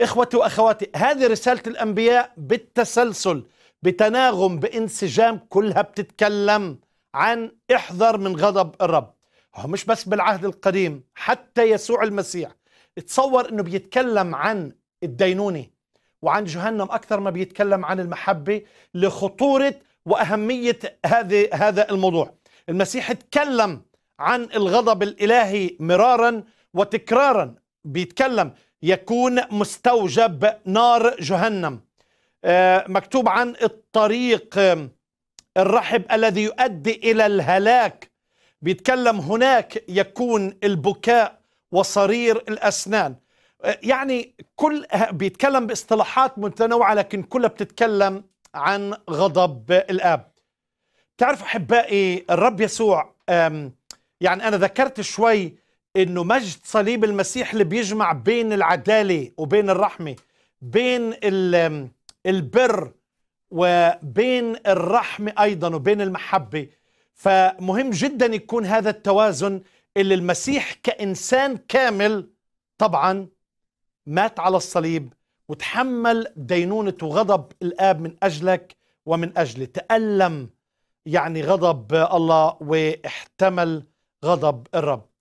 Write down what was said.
إخوتي وأخواتي هذه رسالة الأنبياء بالتسلسل بتناغم بانسجام كلها بتتكلم عن احذر من غضب الرب هو مش بس بالعهد القديم حتى يسوع المسيح تصور انه بيتكلم عن الدينونة وعن جهنم اكثر ما بيتكلم عن المحبة لخطورة واهمية هذه هذا الموضوع المسيح تكلم عن الغضب الالهي مرارا وتكرارا بيتكلم يكون مستوجب نار جهنم آه، مكتوب عن الطريق آه، الرحب الذي يؤدي الى الهلاك بيتكلم هناك يكون البكاء وصرير الاسنان آه، يعني كل بيتكلم باصطلاحات متنوعه لكن كلها بتتكلم عن غضب الاب تعرف احبائي الرب يسوع يعني انا ذكرت شوي انه مجد صليب المسيح اللي بيجمع بين العداله وبين الرحمه بين البر وبين الرحمه ايضا وبين المحبه فمهم جدا يكون هذا التوازن اللي المسيح كانسان كامل طبعا مات على الصليب وتحمل دينونه وغضب الاب من اجلك ومن اجلي تالم يعني غضب الله واحتمل غضب الرب